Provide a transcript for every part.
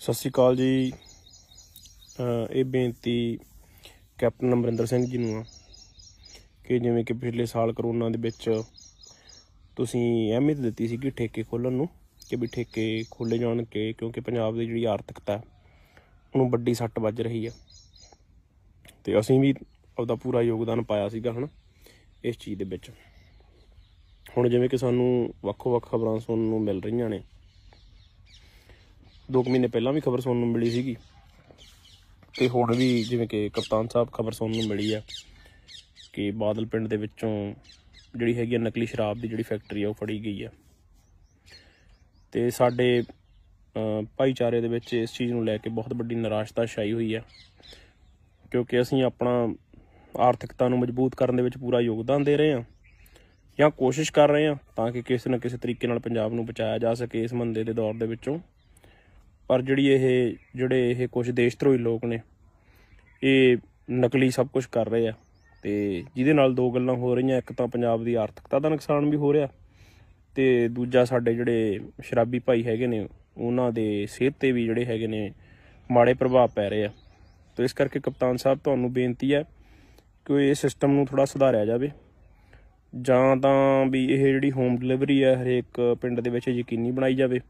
ਸਤਿ ਸ੍ਰੀ ਅਕਾਲ ਜੀ ਇਹ ਬੇਨਤੀ ਕੈਪਟਨ ਅਮਰਿੰਦਰ ਸਿੰਘ ਜੀ ਨੂੰ ਆ ਕਿ ਜਿਵੇਂ ਕਿ ਪਿਛਲੇ ਸਾਲ ਕਰੋਨਾ ਦੇ ਵਿੱਚ ਤੁਸੀਂ ਅਹਿਮੀਅਤ ਦਿੱਤੀ ਸੀ ਕਿ ਠੇਕੇ ਖੋਲਣ ਨੂੰ ਕਿ ਵੀ ਠੇਕੇ ਖੋਲੇ ਜਾਣ ਕਿ ਕਿਉਂਕਿ ਪੰਜਾਬ ਦੀ ਜਿਹੜੀ ਆਰਥਿਕਤਾ ਉਹਨੂੰ ਵੱਡੀ ਸੱਟ ਵੱਜ ਰਹੀ ਆ ਤੇ ਅਸੀਂ ਵੀ ਆਪਦਾ ਪੂਰਾ ਯੋਗਦਾਨ ਪਾਇਆ ਸੀਗਾ ਹਨ ਇਸ ਚੀਜ਼ ਦੇ ਵਿੱਚ ਹੁਣ ਜਿਵੇਂ ਕਿ ਸਾਨੂੰ ਵੱਖੋ-ਵੱਖ ਖਬਰਾਂ ਸੁਣਨ ਨੂੰ ਮਿਲ ਰਹੀਆਂ ਨੇ 2 ਮਹੀਨੇ ਪਹਿਲਾਂ ਵੀ ਖਬਰ ਸੁਣਨ ਨੂੰ ਮਿਲੀ ਸੀਗੀ ਤੇ ਹੁਣ ਵੀ ਜਿਵੇਂ ਕਿ ਕਪਤਾਨ ਸਾਹਿਬ ਖਬਰ ਸੁਣਨ ਨੂੰ ਮਿਲੀ ਆ ਕਿ ਬਾਦਲ ਪਿੰਡ ਦੇ ਵਿੱਚੋਂ ਜਿਹੜੀ ਹੈਗੀ ਨਕਲੀ ਸ਼ਰਾਬ ਦੀ ਜਿਹੜੀ ਫੈਕਟਰੀ ਆ ਉਹ ਫੜੀ ਗਈ ਆ ਤੇ ਸਾਡੇ ਭਾਈਚਾਰੇ ਦੇ ਵਿੱਚ ਇਸ ਚੀਜ਼ ਨੂੰ ਲੈ ਕੇ ਬਹੁਤ ਵੱਡੀ ਨਿਰਾਸ਼ਤਾ ਛਾਈ ਹੋਈ ਆ ਕਿਉਂਕਿ ਅਸੀਂ ਆਪਣਾ ਆਰਥਿਕਤਾ ਨੂੰ ਮਜ਼ਬੂਤ ਕਰਨ ਦੇ ਵਿੱਚ ਪੂਰਾ ਯੋਗਦਾਨ ਦੇ ਰਹੇ ਹਾਂ ਜਾਂ ਕੋਸ਼ਿਸ਼ ਕਰ ਰਹੇ ਹਾਂ ਤਾਂ ਕਿ ਕਿਸੇ ਨਾ ਕਿਸੇ ਤਰੀਕੇ ਨਾਲ ਪੰਜਾਬ ਨੂੰ ਬਚਾਇਆ ਜਾ ਸਕੇ ਇਸ ਮੰਦੇ ਦੇ ਦੌਰ ਦੇ ਵਿੱਚੋਂ ਪਰ ਜਿਹੜੀ ਇਹ ਜਿਹੜੇ ਇਹ ਕੁਝ ਦੇਸ਼ ਧਰੋਈ ਲੋਕ ਨੇ ਇਹ ਨਕਲੀ ਸਭ ਕੁਝ ਕਰ ਰਹੇ ਆ ਤੇ ਜਿਹਦੇ ਨਾਲ ਦੋ ਗੱਲਾਂ ਹੋ ਰਹੀਆਂ ਇੱਕ ਤਾਂ ਪੰਜਾਬ ਦੀ ਆਰਥਿਕਤਾ ਦਾ ਨੁਕਸਾਨ ਵੀ ਹੋ ਰਿਹਾ ਤੇ ਦੂਜਾ ਸਾਡੇ ਜਿਹੜੇ ਸ਼ਰਾਬੀ ਭਾਈ ਹੈਗੇ ਨੇ ਉਹਨਾਂ ਦੇ ਸਿਹਤ ਤੇ ਵੀ ਜਿਹੜੇ ਹੈਗੇ ਨੇ ਮਾੜੇ ਪ੍ਰਭਾਵ ਪੈ ਰਹੇ ਆ ਤੇ ਇਸ ਕਰਕੇ ਕਪਤਾਨ ਸਾਹਿਬ ਤੁਹਾਨੂੰ ਬੇਨਤੀ ਹੈ ਕਿ ਇਹ ਸਿਸਟਮ ਨੂੰ ਥੋੜਾ ਸੁਧਾਰਿਆ ਜਾਵੇ ਜਾਂ ਤਾਂ ਵੀ ਇਹ ਜਿਹੜੀ ਹੋਮ ਡਿਲੀਵਰੀ ਹੈ ਹਰੇਕ ਪਿੰਡ ਦੇ ਵਿੱਚ ਯਕੀਨੀ ਬਣਾਈ ਜਾਵੇ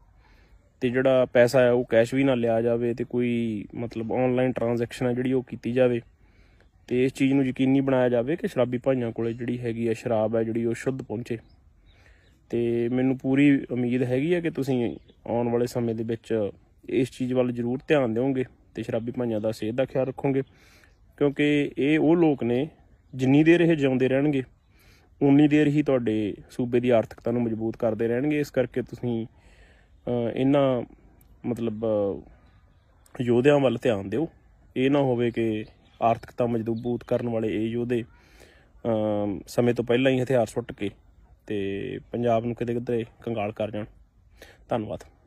ਤੇ ਜਿਹੜਾ ਪੈਸਾ ਹੈ ਉਹ ਕੈਸ਼ ਵੀ ਨਾ ਲਿਆ ਜਾਵੇ ਤੇ ਕੋਈ ਮਤਲਬ ਆਨਲਾਈਨ ਟ੍ਰਾਂਜੈਕਸ਼ਨ ਹੈ ਜਿਹੜੀ ਉਹ ਕੀਤੀ ਜਾਵੇ ਤੇ ਇਸ ਚੀਜ਼ ਨੂੰ ਯਕੀਨੀ ਬਣਾਇਆ ਜਾਵੇ ਕਿ ਸ਼ਰਾਬੀ ਭਾਈਆਂ ਕੋਲੇ ਜਿਹੜੀ ਹੈਗੀ ਹੈ ਸ਼ਰਾਬ ਹੈ ਜਿਹੜੀ ਉਹ ਸ਼ੁੱਧ ਪਹੁੰਚੇ ਤੇ ਮੈਨੂੰ ਪੂਰੀ ਉਮੀਦ ਹੈਗੀ ਹੈ ਕਿ ਤੁਸੀਂ ਆਉਣ ਵਾਲੇ ਸਮੇਂ ਦੇ ਵਿੱਚ ਇਸ ਚੀਜ਼ ਵੱਲ ਜ਼ਰੂਰ ਧਿਆਨ ਦਿਓਗੇ ਤੇ ਸ਼ਰਾਬੀ ਭਾਈਆਂ ਦਾ ਸਿਹਤ ਦਾ ਖਿਆਲ ਰੱਖੋਗੇ ਕਿਉਂਕਿ ਇਹ ਉਹ ਲੋਕ ਨੇ ਜਿੰਨੀ ਦੇਰ ਇਹ ਜਿਉਂਦੇ ਰਹਿਣਗੇ ਉਨੀ ਦੇਰ ਹੀ ਤੁਹਾਡੇ ਸੂਬੇ ਦੀ ਆਰਥਿਕਤਾ ਨੂੰ ਮਜ਼ਬੂਤ ਕਰਦੇ ਰਹਿਣਗੇ ਇਸ ਕਰਕੇ ਤੁਸੀਂ ਇਹਨਾਂ ਮਤਲਬ ਯੋਧਿਆਂ ਵੱਲ ਧਿਆਨ ਦਿਓ ਇਹ ਨਾ ਹੋਵੇ ਕਿ ਆਰਥਿਕਤਾ ਮਜ਼ਬੂਤ ਕਰਨ ਵਾਲੇ ਇਹ ਯੋਧੇ ਸਮੇਂ ਤੋਂ ਪਹਿਲਾਂ ਹੀ ਹਥਿਆਰ ਸੁੱਟ ਕੇ ਤੇ ਪੰਜਾਬ ਨੂੰ ਕਿਤੇ ਕਿਤੇ ਕੰਗਾਲ ਕਰ ਜਾਣ ਧੰਨਵਾਦ